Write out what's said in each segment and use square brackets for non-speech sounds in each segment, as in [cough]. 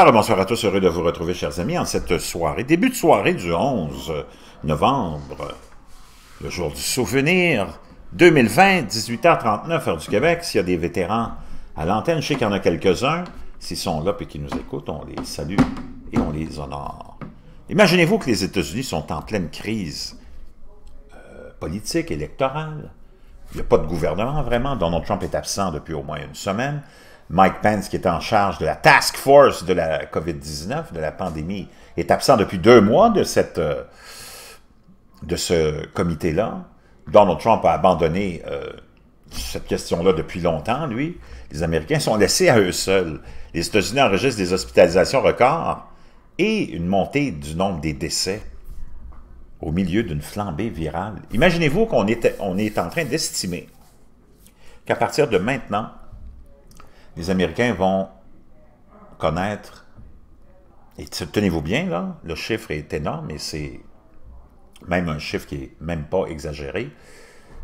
Alors, bonsoir à tous, heureux de vous retrouver, chers amis, en cette soirée, début de soirée du 11 novembre, le jour du souvenir, 2020, 18h39, heure du Québec. S'il y a des vétérans à l'antenne, je sais qu'il y en a quelques-uns. S'ils sont là et qu'ils nous écoutent, on les salue et on les honore. Imaginez-vous que les États-Unis sont en pleine crise euh, politique, électorale. Il n'y a pas de gouvernement vraiment. Donald Trump est absent depuis au moins une semaine. Mike Pence, qui est en charge de la task force de la COVID-19, de la pandémie, est absent depuis deux mois de, cette, euh, de ce comité-là. Donald Trump a abandonné euh, cette question-là depuis longtemps, lui. Les Américains sont laissés à eux seuls. Les États-Unis enregistrent des hospitalisations records et une montée du nombre des décès au milieu d'une flambée virale. Imaginez-vous qu'on on est en train d'estimer qu'à partir de maintenant, les Américains vont connaître, et tenez-vous bien, là, le chiffre est énorme et c'est même un chiffre qui n'est même pas exagéré.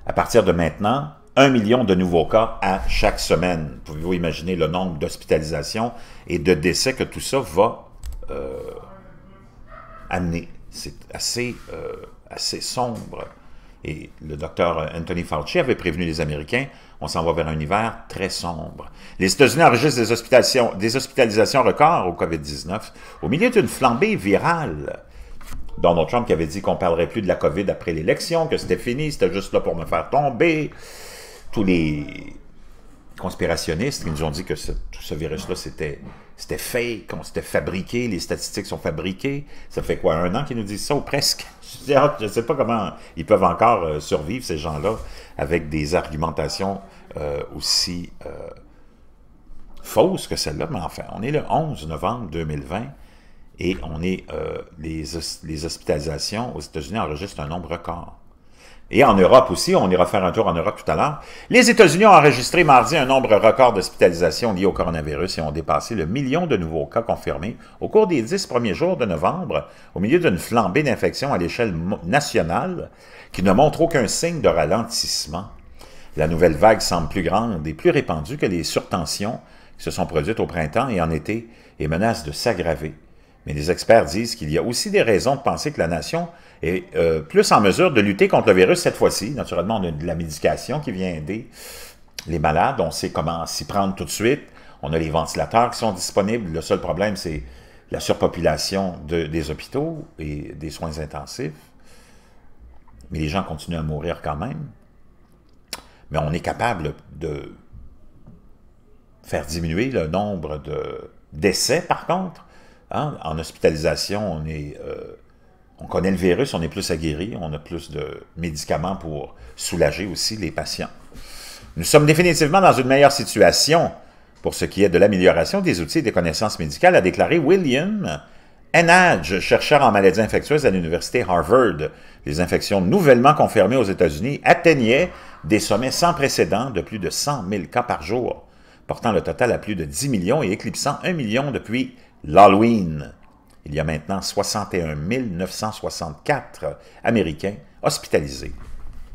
À partir de maintenant, un million de nouveaux cas à chaque semaine. Pouvez-vous imaginer le nombre d'hospitalisations et de décès que tout ça va euh, amener? C'est assez, euh, assez sombre. Et le docteur Anthony Fauci avait prévenu les Américains, on s'en va vers un hiver très sombre. Les États-Unis enregistrent des hospitalisations, records au COVID-19 au milieu d'une flambée virale. Donald Trump qui avait dit qu'on parlerait plus de la COVID après l'élection, que c'était fini, c'était juste là pour me faire tomber. Tous les conspirationnistes qui nous ont dit que ce, ce virus-là, c'était c'était fake, qu'on s'était fabriqué, les statistiques sont fabriquées. Ça fait quoi, un an qu'ils nous disent ça, ou presque? [laughs] Je ne ah, sais pas comment ils peuvent encore euh, survivre, ces gens-là, avec des argumentations euh, aussi euh, fausse que celle-là, mais enfin, on est le 11 novembre 2020 et on est euh, les, les, hospitalisations aux États-Unis enregistrent un nombre record. Et en Europe aussi, on ira faire un tour en Europe tout à l'heure. Les États-Unis ont enregistré mardi un nombre record d'hospitalisations liées au coronavirus et ont dépassé le million de nouveaux cas confirmés au cours des dix premiers jours de novembre, au milieu d'une flambée d'infections à l'échelle nationale qui ne montre aucun signe de ralentissement. La nouvelle vague semble plus grande et plus répandue que les surtensions qui se sont produites au printemps et en été et menace de s'aggraver. Mais les experts disent qu'il y a aussi des raisons de penser que la nation est euh, plus en mesure de lutter contre le virus cette fois-ci. Naturellement, on a de la médication qui vient aider les malades. On sait comment s'y prendre tout de suite. On a les ventilateurs qui sont disponibles. Le seul problème, c'est la surpopulation des hôpitaux et des soins intensifs. Mais les gens continuent à mourir quand même mais on est capable de faire diminuer le nombre de décès, par contre. Hein. En hospitalisation, on euh, on connaît le virus, on est plus aguerri, on a plus de médicaments pour soulager aussi les patients. Nous sommes définitivement dans une meilleure situation pour ce qui est de l'amélioration des outils et des connaissances médicales, a déclaré William Enadge, chercheur en maladies infectieuses à l'université Harvard, les infections nouvellement confirmées aux États-Unis atteignaient des sommets sans précédent de plus de 100 000 cas par jour, portant le total à plus de 10 millions et éclipsant 1 million depuis l'Halloween. Il y a maintenant 61 964 Américains hospitalisés,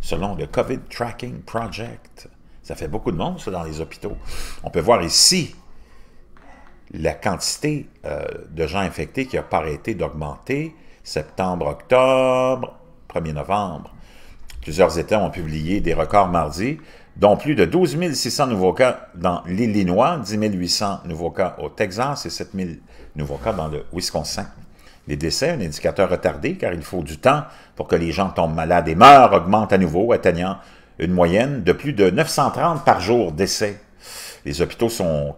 selon le COVID Tracking Project. Ça fait beaucoup de monde, ça, dans les hôpitaux. On peut voir ici la quantité euh, de gens infectés qui a arrêté d'augmenter septembre, octobre, 1er novembre. Plusieurs États ont publié des records mardi, dont plus de 12 600 nouveaux cas dans l'Illinois, 10 800 nouveaux cas au Texas et 7 000 nouveaux cas dans le Wisconsin. Les décès, un indicateur retardé, car il faut du temps pour que les gens tombent malades et meurent, augmentent à nouveau, atteignant une moyenne de plus de 930 par jour décès. Les hôpitaux sont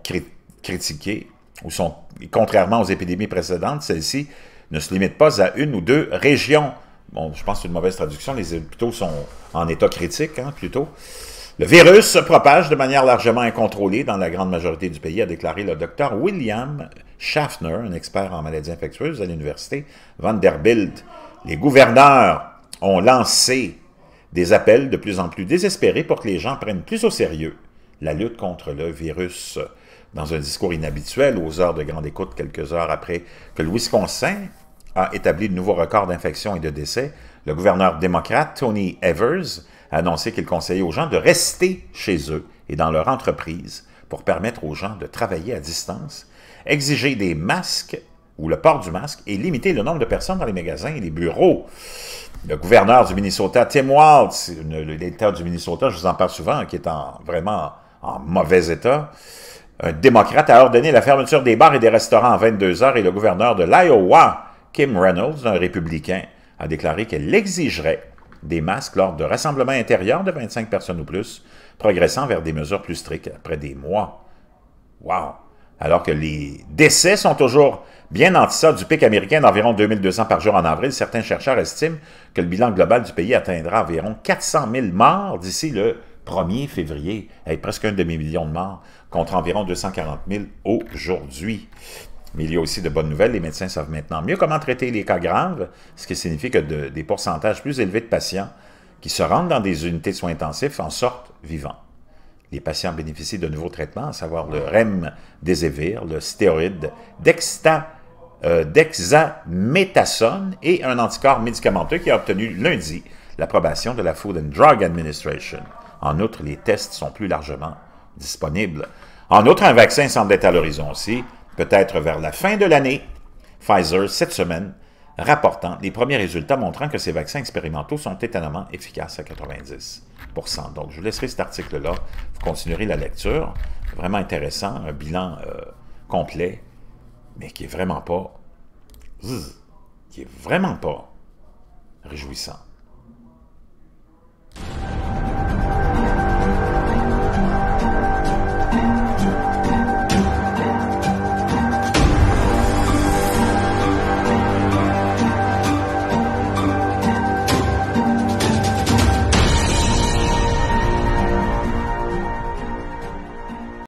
critiqués ou sont, contrairement aux épidémies précédentes, celles ci ne se limitent pas à une ou deux régions. Bon, je pense que c'est une mauvaise traduction, les hôpitaux sont en état critique, hein, plutôt. Le virus se propage de manière largement incontrôlée dans la grande majorité du pays, a déclaré le docteur William Schaffner, un expert en maladies infectieuses à l'université Vanderbilt. Les gouverneurs ont lancé des appels de plus en plus désespérés pour que les gens prennent plus au sérieux la lutte contre le virus dans un discours inhabituel aux heures de grande écoute quelques heures après que le Wisconsin a établi de nouveaux records d'infections et de décès, le gouverneur démocrate Tony Evers a annoncé qu'il conseillait aux gens de rester chez eux et dans leur entreprise pour permettre aux gens de travailler à distance, exiger des masques ou le port du masque et limiter le nombre de personnes dans les magasins et les bureaux. Le gouverneur du Minnesota, Tim Walz, l'État du Minnesota, je vous en parle souvent, qui est en, vraiment en mauvais état, un démocrate a ordonné la fermeture des bars et des restaurants en 22 heures et le gouverneur de l'Iowa, Kim Reynolds, un républicain, a déclaré qu'elle exigerait des masques lors de rassemblements intérieurs de 25 personnes ou plus, progressant vers des mesures plus strictes après des mois. Wow! Alors que les décès sont toujours bien en deçà du pic américain d'environ 2200 par jour en avril, certains chercheurs estiment que le bilan global du pays atteindra environ 400 000 morts d'ici le 1er février, avec presque un demi-million de morts contre environ 240 000 aujourd'hui. Mais il y a aussi de bonnes nouvelles. Les médecins savent maintenant mieux comment traiter les cas graves, ce qui signifie que des pourcentages plus élevés de patients qui se rendent dans des unités de soins intensifs en sortent vivants. Les patients bénéficient de nouveaux traitements, à savoir le REM le stéroïde, dexta, euh, dexamétasone et un anticorps médicamenteux qui a obtenu lundi l'approbation de la Food and Drug Administration. En outre, les tests sont plus largement disponible En outre, un vaccin semble être à l'horizon aussi, peut-être vers la fin de l'année. Pfizer, cette semaine, rapportant les premiers résultats montrant que ces vaccins expérimentaux sont étonnamment efficaces à 90 Donc, je vous laisserai cet article-là. Vous continuerez la lecture. Vraiment intéressant, un bilan euh, complet, mais qui est vraiment pas... qui est vraiment pas réjouissant.